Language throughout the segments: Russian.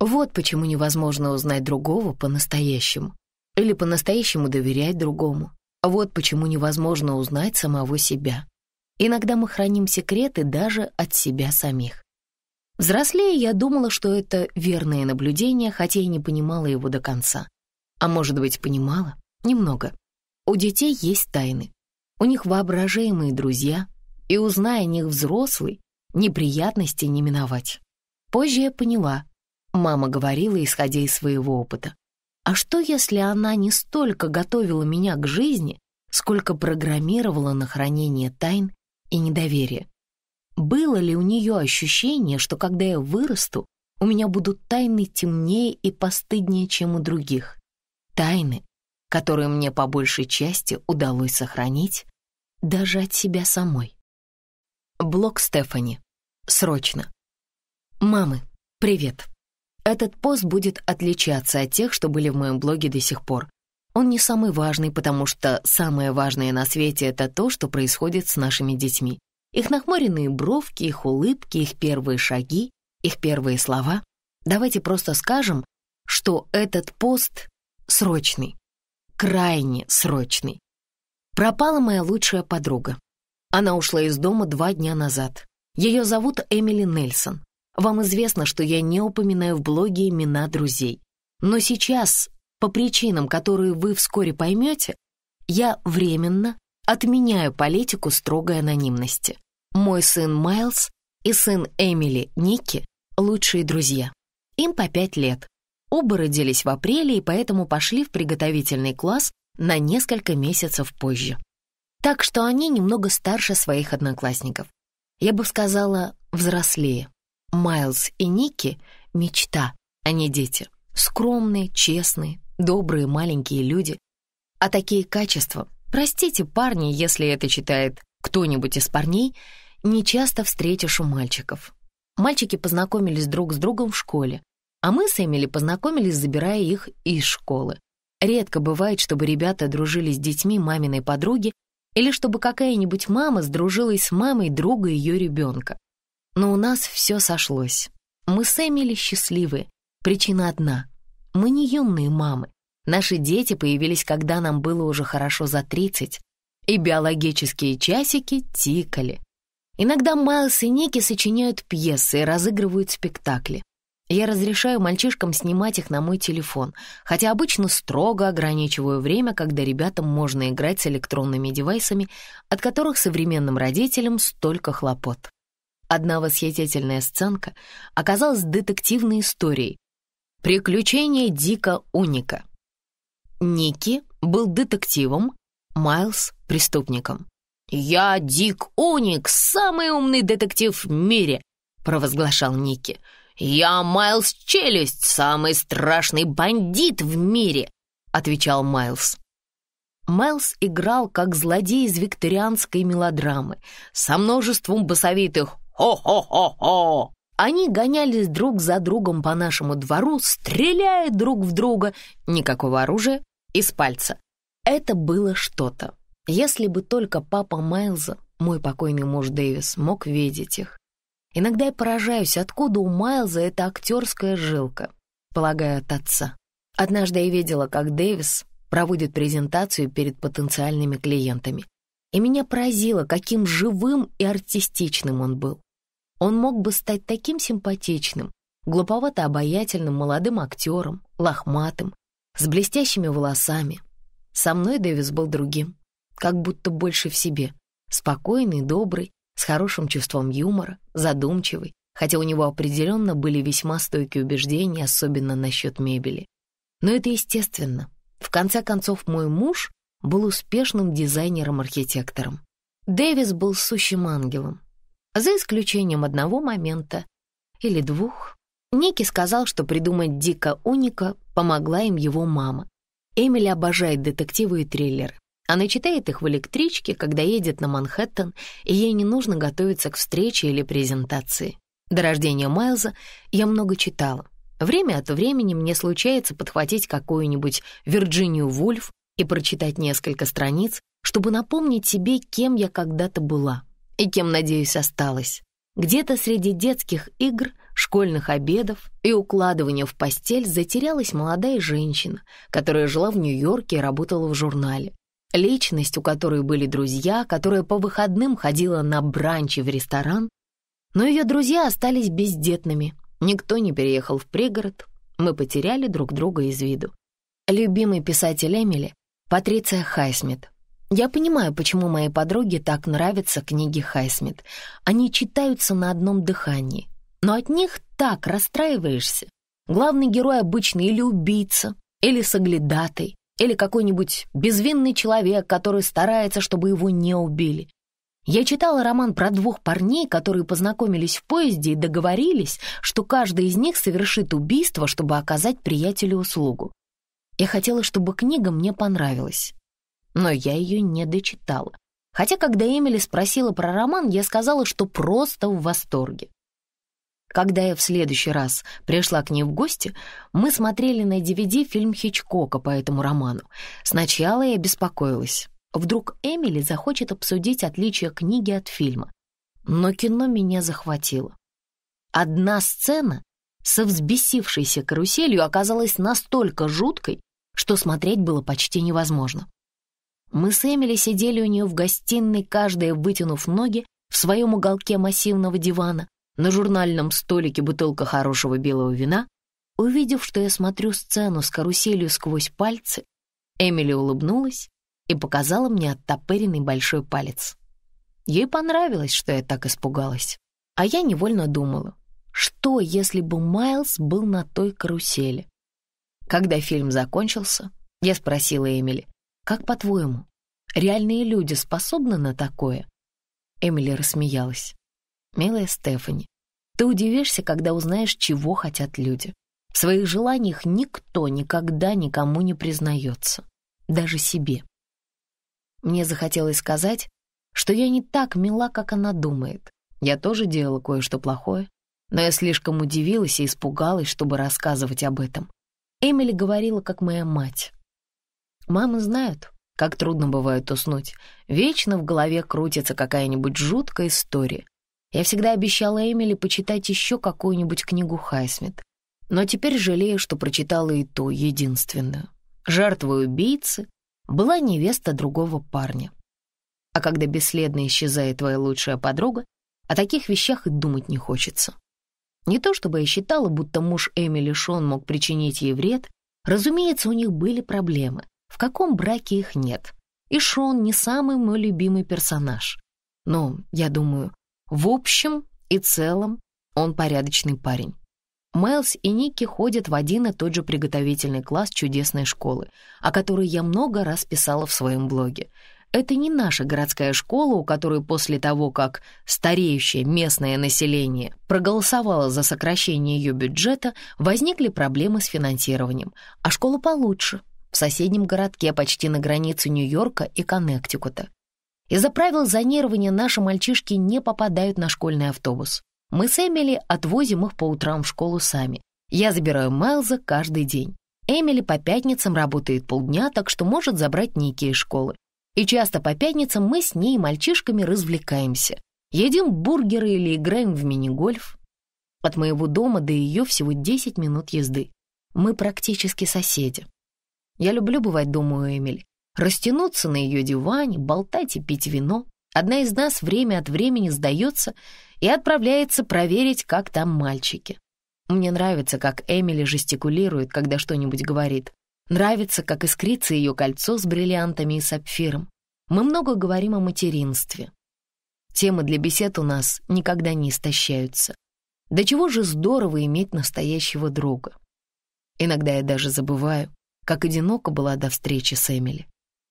вот почему невозможно узнать другого по-настоящему или по-настоящему доверять другому. Вот почему невозможно узнать самого себя. Иногда мы храним секреты даже от себя самих. Взрослея, я думала, что это верное наблюдение, хотя и не понимала его до конца. А может быть, понимала? Немного. У детей есть тайны. У них воображаемые друзья, и, узная о них взрослый, неприятности не миновать. Позже я поняла, Мама говорила, исходя из своего опыта. А что, если она не столько готовила меня к жизни, сколько программировала на хранение тайн и недоверия? Было ли у нее ощущение, что когда я вырасту, у меня будут тайны темнее и постыднее, чем у других? Тайны, которые мне по большей части удалось сохранить даже от себя самой. Блок Стефани. Срочно. Мамы, привет. Этот пост будет отличаться от тех, что были в моем блоге до сих пор. Он не самый важный, потому что самое важное на свете — это то, что происходит с нашими детьми. Их нахмуренные бровки, их улыбки, их первые шаги, их первые слова. Давайте просто скажем, что этот пост срочный, крайне срочный. Пропала моя лучшая подруга. Она ушла из дома два дня назад. Ее зовут Эмили Нельсон. Вам известно, что я не упоминаю в блоге имена друзей. Но сейчас, по причинам, которые вы вскоре поймете, я временно отменяю политику строгой анонимности. Мой сын Майлз и сын Эмили Ники — лучшие друзья. Им по пять лет. Оба родились в апреле и поэтому пошли в приготовительный класс на несколько месяцев позже. Так что они немного старше своих одноклассников. Я бы сказала, взрослее. Майлз и Ники — мечта, а не дети. Скромные, честные, добрые маленькие люди. А такие качества, простите, парни, если это читает кто-нибудь из парней, не часто встретишь у мальчиков. Мальчики познакомились друг с другом в школе, а мы с Эмили познакомились, забирая их из школы. Редко бывает, чтобы ребята дружили с детьми маминой подруги или чтобы какая-нибудь мама сдружилась с мамой друга ее ребенка. Но у нас все сошлось. Мы с Эмили счастливы. Причина одна. Мы не юные мамы. Наши дети появились, когда нам было уже хорошо за 30, и биологические часики тикали. Иногда Майлз и Ники сочиняют пьесы и разыгрывают спектакли. Я разрешаю мальчишкам снимать их на мой телефон, хотя обычно строго ограничиваю время, когда ребятам можно играть с электронными девайсами, от которых современным родителям столько хлопот. Одна восхитительная сценка оказалась детективной историей «Приключения Дика Уника». Ники был детективом, Майлз — преступником. «Я Дик Уник, самый умный детектив в мире!» — провозглашал Ники. «Я Майлз Челюсть, самый страшный бандит в мире!» — отвечал Майлз. Майлз играл как злодей из викторианской мелодрамы со множеством басовитых «Хо-хо-хо-хо!» Они гонялись друг за другом по нашему двору, стреляя друг в друга, никакого оружия, из пальца. Это было что-то. Если бы только папа Майлза, мой покойный муж Дэвис, мог видеть их. Иногда я поражаюсь, откуда у Майлза эта актерская жилка, полагая от отца. Однажды я видела, как Дэвис проводит презентацию перед потенциальными клиентами. И меня поразило, каким живым и артистичным он был. Он мог бы стать таким симпатичным, глуповато обаятельным молодым актером, лохматым, с блестящими волосами. Со мной Дэвис был другим, как будто больше в себе. Спокойный, добрый, с хорошим чувством юмора, задумчивый, хотя у него определенно были весьма стойкие убеждения, особенно насчет мебели. Но это естественно. В конце концов, мой муж был успешным дизайнером-архитектором. Дэвис был сущим ангелом, за исключением одного момента или двух. Ники сказал, что придумать Дика Уника помогла им его мама. Эмили обожает детективы и триллеры. Она читает их в электричке, когда едет на Манхэттен, и ей не нужно готовиться к встрече или презентации. До рождения Майлза я много читала. Время от времени мне случается подхватить какую-нибудь Вирджинию Вульф и прочитать несколько страниц, чтобы напомнить себе, кем я когда-то была и кем, надеюсь, осталась. Где-то среди детских игр, школьных обедов и укладывания в постель затерялась молодая женщина, которая жила в Нью-Йорке и работала в журнале. Личность, у которой были друзья, которая по выходным ходила на бранчи в ресторан, но ее друзья остались бездетными, никто не переехал в пригород, мы потеряли друг друга из виду. Любимый писатель Эмили — Патриция Хайсмит — я понимаю, почему моей подруге так нравятся книги Хайсмит. Они читаются на одном дыхании. Но от них так расстраиваешься. Главный герой обычно или убийца, или соглядатый, или какой-нибудь безвинный человек, который старается, чтобы его не убили. Я читала роман про двух парней, которые познакомились в поезде и договорились, что каждый из них совершит убийство, чтобы оказать приятелю услугу. Я хотела, чтобы книга мне понравилась но я ее не дочитала. Хотя, когда Эмили спросила про роман, я сказала, что просто в восторге. Когда я в следующий раз пришла к ней в гости, мы смотрели на DVD фильм Хичкока по этому роману. Сначала я беспокоилась. Вдруг Эмили захочет обсудить отличие книги от фильма. Но кино меня захватило. Одна сцена со взбесившейся каруселью оказалась настолько жуткой, что смотреть было почти невозможно. Мы с Эмили сидели у нее в гостиной, каждая вытянув ноги в своем уголке массивного дивана, на журнальном столике бутылка хорошего белого вина. Увидев, что я смотрю сцену с каруселью сквозь пальцы, Эмили улыбнулась и показала мне оттопыренный большой палец. Ей понравилось, что я так испугалась. А я невольно думала, что если бы Майлз был на той карусели? Когда фильм закончился, я спросила Эмили, как по-твоему, реальные люди способны на такое?» Эмили рассмеялась. «Милая Стефани, ты удивишься, когда узнаешь, чего хотят люди. В своих желаниях никто никогда никому не признается, даже себе. Мне захотелось сказать, что я не так мила, как она думает. Я тоже делала кое-что плохое, но я слишком удивилась и испугалась, чтобы рассказывать об этом. Эмили говорила, как моя мать. Мамы знают, как трудно бывает уснуть. Вечно в голове крутится какая-нибудь жуткая история. Я всегда обещала Эмили почитать еще какую-нибудь книгу Хайсмит. Но теперь жалею, что прочитала и ту, единственную. Жертвой убийцы была невеста другого парня. А когда бесследно исчезает твоя лучшая подруга, о таких вещах и думать не хочется. Не то чтобы я считала, будто муж Эмили Шон мог причинить ей вред, разумеется, у них были проблемы — в каком браке их нет. И Шон не самый мой любимый персонаж. Но, я думаю, в общем и целом он порядочный парень. Майлз и Ники ходят в один и тот же приготовительный класс чудесной школы, о которой я много раз писала в своем блоге. Это не наша городская школа, у которой после того, как стареющее местное население проголосовало за сокращение ее бюджета, возникли проблемы с финансированием, а школа получше, в соседнем городке почти на границе Нью-Йорка и Коннектикута. Из-за правил зонирования наши мальчишки не попадают на школьный автобус. Мы с Эмили отвозим их по утрам в школу сами. Я забираю Майлза каждый день. Эмили по пятницам работает полдня, так что может забрать Ники из школы. И часто по пятницам мы с ней и мальчишками развлекаемся. Едим бургеры или играем в мини-гольф. От моего дома до ее всего 10 минут езды. Мы практически соседи. Я люблю бывать дома у Эмили. Растянуться на ее диване, болтать и пить вино. Одна из нас время от времени сдается и отправляется проверить, как там мальчики. Мне нравится, как Эмили жестикулирует, когда что-нибудь говорит. Нравится, как искрится ее кольцо с бриллиантами и сапфиром. Мы много говорим о материнстве. Темы для бесед у нас никогда не истощаются. До чего же здорово иметь настоящего друга. Иногда я даже забываю, как одиноко была до встречи с Эмили.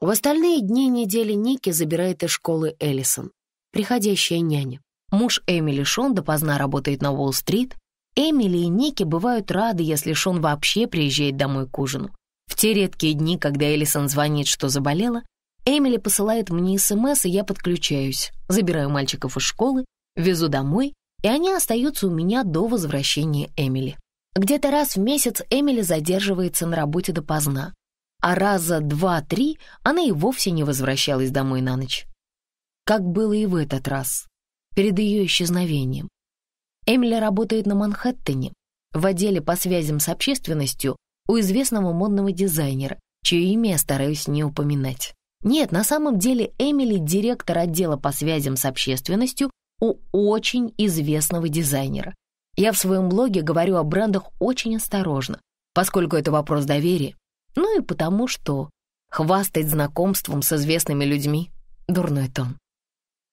В остальные дни недели Ники забирает из школы Эллисон, приходящая няня. Муж Эмили Шон допоздна работает на Уолл-стрит. Эмили и Ники бывают рады, если Шон вообще приезжает домой к ужину. В те редкие дни, когда Эллисон звонит, что заболела, Эмили посылает мне СМС, и я подключаюсь, забираю мальчиков из школы, везу домой, и они остаются у меня до возвращения Эмили. Где-то раз в месяц Эмили задерживается на работе допоздна, а раза два-три она и вовсе не возвращалась домой на ночь. Как было и в этот раз, перед ее исчезновением. Эмили работает на Манхэттене, в отделе по связям с общественностью у известного модного дизайнера, чье имя я стараюсь не упоминать. Нет, на самом деле Эмили — директор отдела по связям с общественностью у очень известного дизайнера. Я в своем блоге говорю о брендах очень осторожно, поскольку это вопрос доверия, ну и потому, что хвастать знакомством с известными людьми — дурной тон.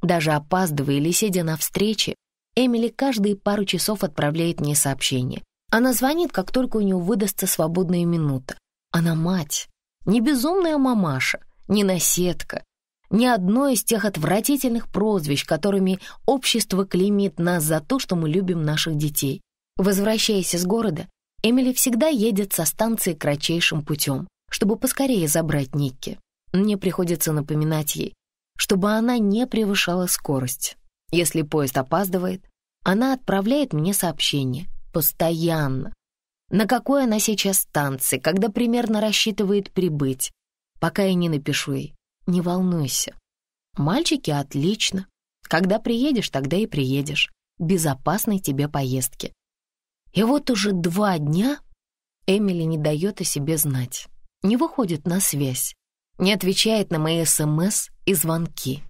Даже опаздывая или сидя на встрече, Эмили каждые пару часов отправляет мне сообщение. Она звонит, как только у нее выдастся свободная минута. Она мать, не безумная мамаша, не наседка, ни одно из тех отвратительных прозвищ, которыми общество клеймит нас за то, что мы любим наших детей. Возвращаясь из города, Эмили всегда едет со станции кратчайшим путем, чтобы поскорее забрать Никки. Мне приходится напоминать ей, чтобы она не превышала скорость. Если поезд опаздывает, она отправляет мне сообщение. Постоянно. На какой она сейчас станции, когда примерно рассчитывает прибыть, пока я не напишу ей. Не волнуйся. Мальчики отлично. Когда приедешь, тогда и приедешь. Безопасной тебе поездки. И вот уже два дня Эмили не дает о себе знать. Не выходит на связь. Не отвечает на мои СМС и звонки.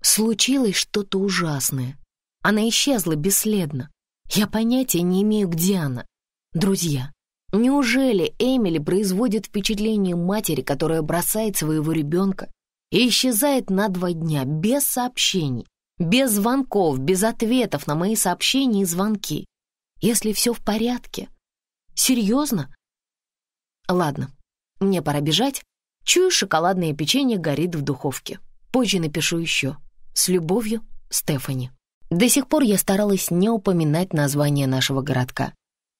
Случилось что-то ужасное. Она исчезла бесследно. Я понятия не имею, где она. Друзья, неужели Эмили производит впечатление матери, которая бросает своего ребенка и исчезает на два дня без сообщений, без звонков, без ответов на мои сообщения и звонки. Если все в порядке. Серьезно? Ладно, мне пора бежать. Чую, шоколадное печенье горит в духовке. Позже напишу еще. С любовью, Стефани. До сих пор я старалась не упоминать название нашего городка.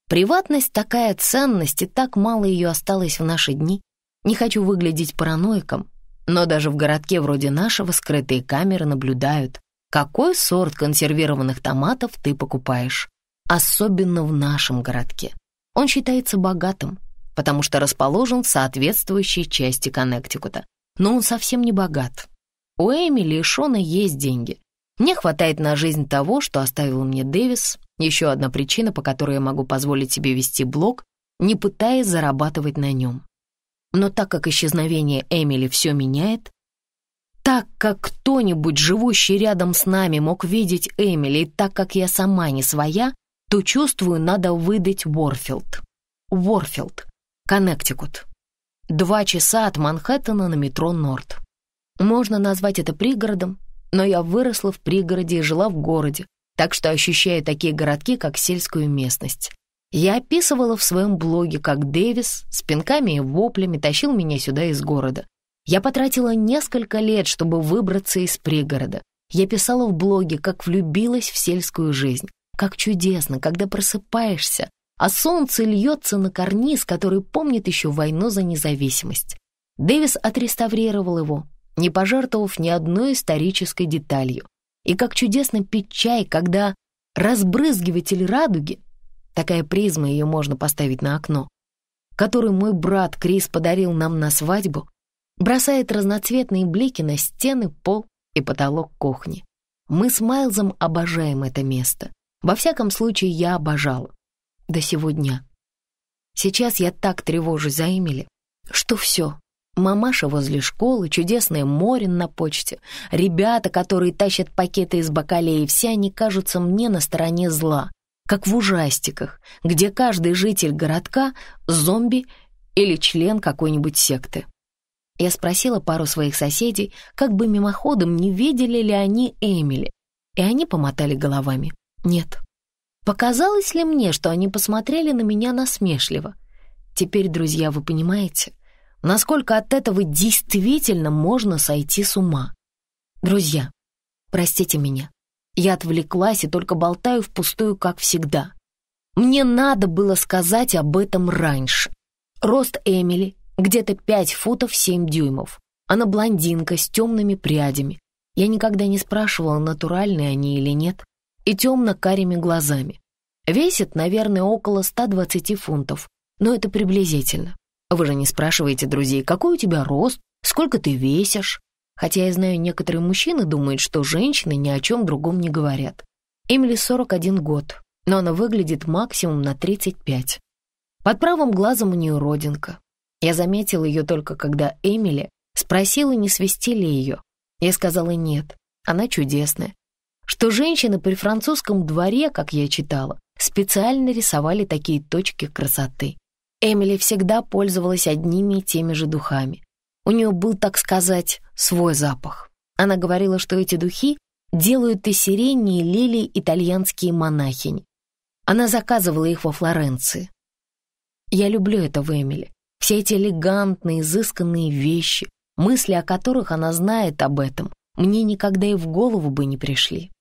Приватность — такая ценность, и так мало ее осталось в наши дни. Не хочу выглядеть параноиком, но даже в городке вроде нашего скрытые камеры наблюдают, какой сорт консервированных томатов ты покупаешь. Особенно в нашем городке. Он считается богатым, потому что расположен в соответствующей части Коннектикута. Но он совсем не богат. У Эмили и Шона есть деньги. Мне хватает на жизнь того, что оставил мне Дэвис. Еще одна причина, по которой я могу позволить себе вести блог, не пытаясь зарабатывать на нем. Но так как исчезновение Эмили все меняет, так как кто-нибудь, живущий рядом с нами, мог видеть Эмили, и так как я сама не своя, то чувствую, надо выдать Уорфилд. Уорфилд, Коннектикут. Два часа от Манхэттена на метро Норд. Можно назвать это пригородом, но я выросла в пригороде и жила в городе, так что ощущаю такие городки, как сельскую местность. Я описывала в своем блоге, как Дэвис с пинками и воплями тащил меня сюда из города. Я потратила несколько лет, чтобы выбраться из пригорода. Я писала в блоге, как влюбилась в сельскую жизнь. Как чудесно, когда просыпаешься, а солнце льется на карниз, который помнит еще войну за независимость. Дэвис отреставрировал его, не пожертвовав ни одной исторической деталью. И как чудесно пить чай, когда разбрызгиватель радуги такая призма, ее можно поставить на окно, которую мой брат Крис подарил нам на свадьбу, бросает разноцветные блики на стены, пол и потолок кухни. Мы с Майлзом обожаем это место. Во всяком случае, я обожал До сегодня. Сейчас я так тревожусь за Эмили, что все. Мамаша возле школы, чудесное море на почте, ребята, которые тащат пакеты из бакалеи, все они кажутся мне на стороне зла как в ужастиках, где каждый житель городка — зомби или член какой-нибудь секты. Я спросила пару своих соседей, как бы мимоходом, не видели ли они Эмили, и они помотали головами. Нет. Показалось ли мне, что они посмотрели на меня насмешливо? Теперь, друзья, вы понимаете, насколько от этого действительно можно сойти с ума. Друзья, простите меня, я отвлеклась и только болтаю впустую, как всегда. Мне надо было сказать об этом раньше. Рост Эмили где-то 5 футов 7 дюймов. Она блондинка с темными прядями. Я никогда не спрашивала, натуральные они или нет. И темно-карими глазами. Весит, наверное, около 120 фунтов. Но это приблизительно. Вы же не спрашиваете друзей, какой у тебя рост, сколько ты весишь. Хотя я знаю, некоторые мужчины думают, что женщины ни о чем другом не говорят. Эмили 41 год, но она выглядит максимум на 35. Под правым глазом у нее родинка. Я заметила ее только когда Эмили спросила, не свести ли ее. Я сказала нет, она чудесная. Что женщины при французском дворе, как я читала, специально рисовали такие точки красоты. Эмили всегда пользовалась одними и теми же духами. У нее был, так сказать, свой запах. Она говорила, что эти духи делают и сирени и лилий итальянские монахини. Она заказывала их во Флоренции. Я люблю это в Эмили. Все эти элегантные, изысканные вещи, мысли о которых она знает об этом, мне никогда и в голову бы не пришли.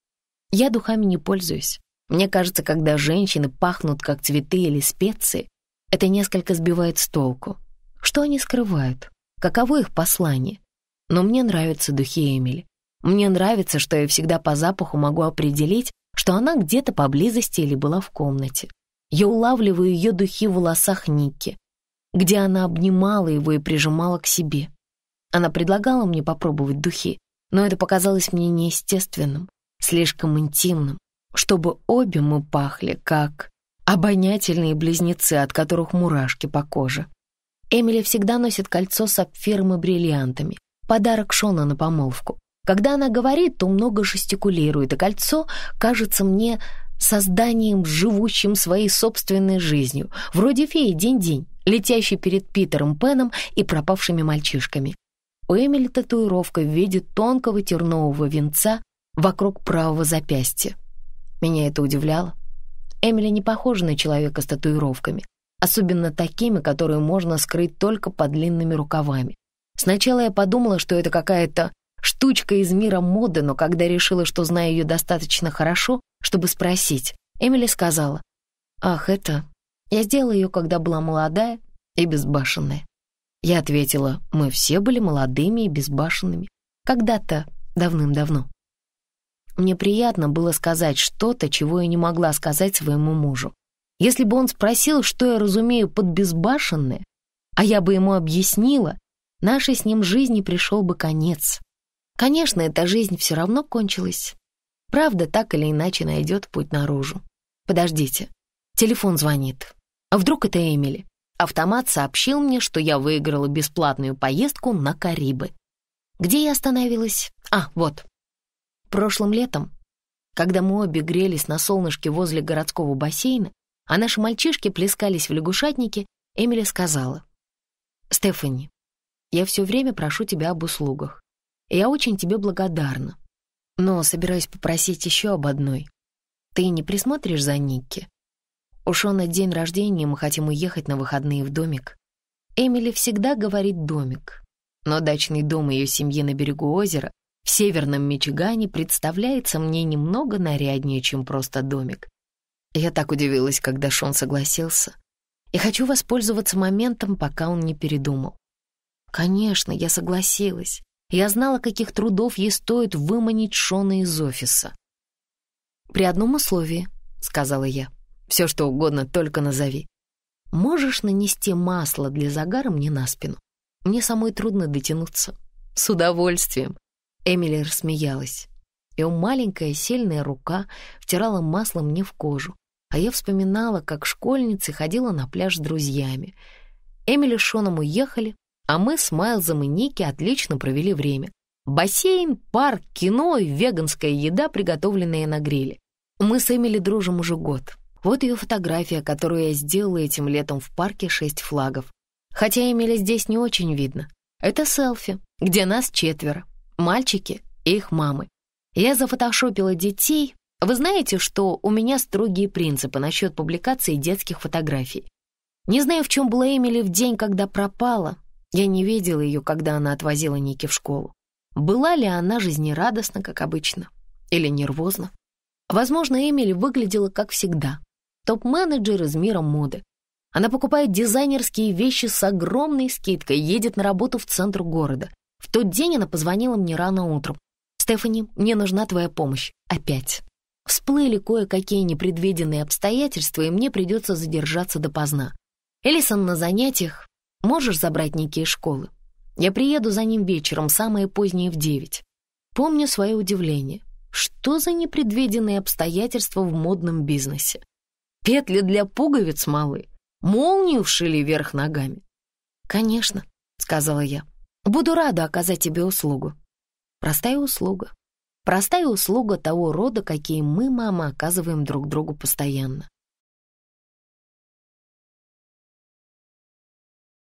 Я духами не пользуюсь. Мне кажется, когда женщины пахнут как цветы или специи, это несколько сбивает с толку. Что они скрывают? каково их послание. Но мне нравятся духи Эмили. Мне нравится, что я всегда по запаху могу определить, что она где-то поблизости или была в комнате. Я улавливаю ее духи в волосах Ники, где она обнимала его и прижимала к себе. Она предлагала мне попробовать духи, но это показалось мне неестественным, слишком интимным, чтобы обе мы пахли как обонятельные близнецы, от которых мурашки по коже. Эмили всегда носит кольцо с сапфиром и бриллиантами. Подарок Шона на помолвку. Когда она говорит, то много жестикулирует, и кольцо кажется мне созданием, живущим своей собственной жизнью, вроде феи день-день, летящей перед Питером Пеном и пропавшими мальчишками. У Эмили татуировка в виде тонкого тернового венца вокруг правого запястья. Меня это удивляло. Эмили не похожа на человека с татуировками особенно такими, которые можно скрыть только под длинными рукавами. Сначала я подумала, что это какая-то штучка из мира моды, но когда решила, что знаю ее достаточно хорошо, чтобы спросить, Эмили сказала, «Ах, это... Я сделала ее, когда была молодая и безбашенная». Я ответила, «Мы все были молодыми и безбашенными. Когда-то, давным-давно». Мне приятно было сказать что-то, чего я не могла сказать своему мужу. Если бы он спросил, что я разумею под безбашенное, а я бы ему объяснила, нашей с ним жизни пришел бы конец. Конечно, эта жизнь все равно кончилась. Правда, так или иначе найдет путь наружу. Подождите, телефон звонит. А вдруг это Эмили? Автомат сообщил мне, что я выиграла бесплатную поездку на Карибы. Где я остановилась? А, вот. Прошлым летом, когда мы обе грелись на солнышке возле городского бассейна, а наши мальчишки плескались в лягушатнике, Эмили сказала. «Стефани, я все время прошу тебя об услугах. Я очень тебе благодарна, но собираюсь попросить еще об одной. Ты не присмотришь за Никки? У на день рождения, мы хотим уехать на выходные в домик. Эмили всегда говорит «домик», но дачный дом ее семьи на берегу озера в северном Мичигане представляется мне немного наряднее, чем просто домик. Я так удивилась, когда Шон согласился. И хочу воспользоваться моментом, пока он не передумал. Конечно, я согласилась. Я знала, каких трудов ей стоит выманить Шона из офиса. «При одном условии», — сказала я. «Все, что угодно, только назови. Можешь нанести масло для загара мне на спину? Мне самой трудно дотянуться». «С удовольствием», — Эмили рассмеялась. Ее маленькая сильная рука втирала масло мне в кожу, а я вспоминала, как школьница ходила на пляж с друзьями. Эмили с Шоном уехали, а мы с Майлзом и Ники отлично провели время. Бассейн, парк, кино и веганская еда, приготовленная на гриле. Мы с Эмили дружим уже год. Вот ее фотография, которую я сделала этим летом в парке «Шесть флагов». Хотя Эмили здесь не очень видно. Это селфи, где нас четверо. Мальчики и их мамы. Я зафотошопила детей, вы знаете, что у меня строгие принципы насчет публикации детских фотографий. Не знаю, в чем была Эмили в день, когда пропала. Я не видела ее, когда она отвозила Ники в школу. Была ли она жизнерадостна, как обычно, или нервозна? Возможно, Эмили выглядела как всегда. Топ-менеджер из мира моды. Она покупает дизайнерские вещи с огромной скидкой, едет на работу в центр города. В тот день она позвонила мне рано утром. «Стефани, мне нужна твоя помощь. Опять». Всплыли кое-какие непредвиденные обстоятельства, и мне придется задержаться допоздна. Элисон на занятиях. Можешь забрать Ники из школы? Я приеду за ним вечером, самое позднее в девять. Помню свое удивление. Что за непредвиденные обстоятельства в модном бизнесе? Петли для пуговиц малы. Молнию вшили вверх ногами. «Конечно», — сказала я. «Буду рада оказать тебе услугу». Простая услуга, Простая услуга того рода, какие мы, мама, оказываем друг другу постоянно.